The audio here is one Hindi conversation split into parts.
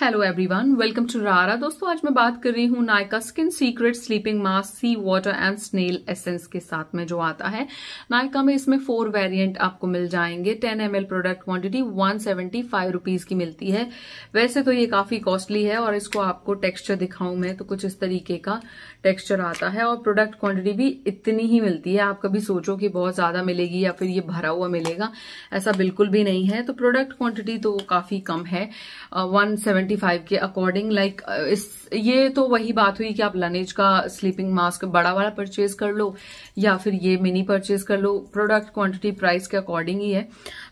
हेलो एवरीवन वेलकम टू रारा दोस्तों आज मैं बात कर रही हूँ Nykaa skin secret sleeping mask sea water and snail essence के साथ में जो आता है नायका में इसमें फोर वेरिएंट आपको मिल जाएंगे 10 एम प्रोडक्ट क्वांटिटी 175 सेवेंटी की मिलती है वैसे तो ये काफी कॉस्टली है और इसको आपको टेक्स्चर दिखाऊं मैं तो कुछ इस तरीके का टेक्स्चर आता है और प्रोडक्ट क्वांटिटी भी इतनी ही मिलती है आप कभी सोचो कि बहुत ज्यादा मिलेगी या फिर ये भरा हुआ मिलेगा ऐसा बिल्कुल भी नहीं है तो प्रोडक्ट क्वांटिटी तो काफी कम है वन uh, थर्टी फाइव के अकॉर्डिंग लाइक uh, इस ये तो वही बात हुई कि आप लनेज का स्लीपिंग मास्क बड़ा वाला परचेज कर लो या फिर ये मिनी परचेज कर लो प्रोडक्ट क्वांटिटी प्राइस के अकॉर्डिंग ही है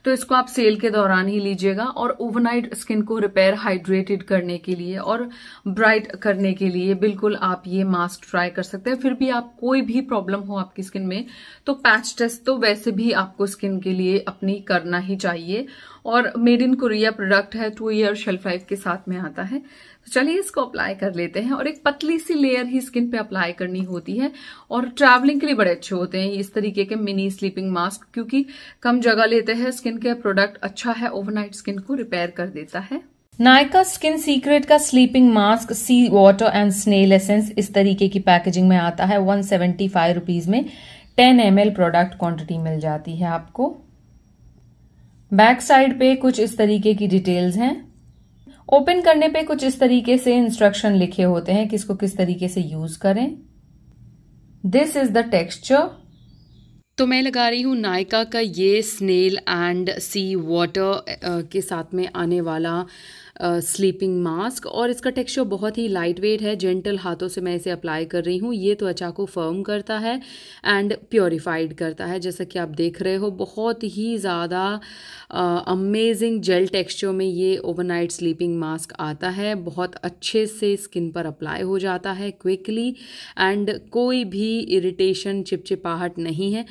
तो इसको आप सेल के दौरान ही लीजिएगा और ओवरनाइट स्किन को रिपेयर हाइड्रेटेड करने के लिए और ब्राइट करने के लिए बिल्कुल आप ये मास्क ट्राई कर सकते हैं फिर भी आप कोई भी प्रॉब्लम हो आपकी स्किन में तो पैच टेस्ट तो वैसे भी आपको स्किन के लिए अपनी करना ही चाहिए और मेड इन कोरिया प्रोडक्ट है टू ईयर शेल्फ लाइफ के साथ में आता है तो चलिए इसको अप्लाई कर लेते हैं और एक पतली सी लेयर ही स्किन पे अप्लाई करनी होती है और ट्रैवलिंग के लिए बड़े अच्छे होते हैं इस तरीके के मिनी स्लीपिंग मास्क क्योंकि कम जगह लेते हैं स्किन केयर प्रोडक्ट अच्छा है ओवरनाइट स्किन को रिपेयर कर देता है नायका स्किन सीक्रेट का sleeping mask sea water and snail essence इस तरीके की पैकेजिंग में आता है वन सेवेंटी फाइव में ten M L product quantity मिल जाती है आपको बैक साइड पे कुछ इस तरीके की डिटेल्स हैं ओपन करने पे कुछ इस तरीके से इंस्ट्रक्शन लिखे होते हैं कि इसको किस तरीके से यूज करें दिस इज द टेक्सचर तो मैं लगा रही हूँ नायका का ये स्नेल एंड सी वाटर के साथ में आने वाला स्लीपिंग मास्क और इसका टेक्सचर बहुत ही लाइट वेट है जेंटल हाथों से मैं इसे अप्लाई कर रही हूँ ये त्वचा को फर्म करता है एंड प्योरीफाइड करता है जैसा कि आप देख रहे हो बहुत ही ज़्यादा अमेजिंग जेल टेक्सचर में ये ओवरनाइट स्लीपिंग मास्क आता है बहुत अच्छे से स्किन पर अप्लाई हो जाता है क्विकली एंड कोई भी इरिटेशन चिपचिपाहट नहीं है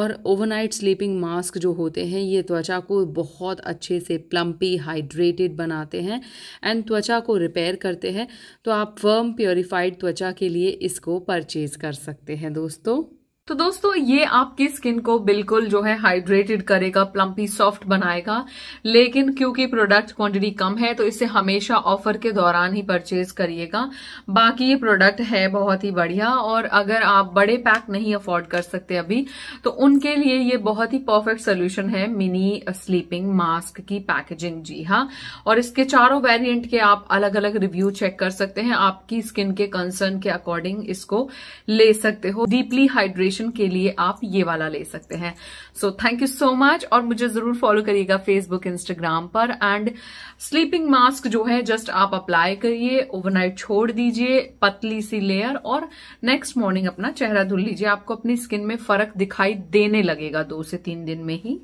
और ओवरनाइट स्लीपिंग मास्क जो होते हैं ये त्वचा को बहुत अच्छे से प्लम्पी हाइड्रेटेड बनाते हैं हैं एंड त्वचा को रिपेयर करते हैं तो आप फर्म प्योरीफाइड त्वचा के लिए इसको परचेज़ कर सकते हैं दोस्तों तो दोस्तों ये आपकी स्किन को बिल्कुल जो है हाइड्रेटेड करेगा प्लम्पी सॉफ्ट बनाएगा लेकिन क्योंकि प्रोडक्ट क्वांटिटी कम है तो इसे हमेशा ऑफर के दौरान ही परचेज करिएगा बाकी ये प्रोडक्ट है बहुत ही बढ़िया और अगर आप बड़े पैक नहीं अफोर्ड कर सकते अभी तो उनके लिए ये बहुत ही परफेक्ट सोल्यूशन है मिनी स्लीपिंग मास्क की पैकेजिंग जी हाँ और इसके चारों वेरियंट के आप अलग अलग रिव्यू चेक कर सकते हैं आपकी स्किन के कंसर्न के अकॉर्डिंग इसको ले सकते हो डीपली हाइड्रेशन डेकोरेशन के लिए आप ये वाला ले सकते हैं so thank you so much और मुझे जरूर फॉलो करिएगा फेसबुक इंस्टाग्राम पर एंड स्लीपिंग मास्क जो है जस्ट आप अप्लाई करिए ओवरनाइट छोड़ दीजिए पतली सी लेयर और नेक्स्ट मॉर्निंग अपना चेहरा धुल लीजिए आपको अपनी स्किन में फर्क दिखाई देने लगेगा दो से तीन दिन में ही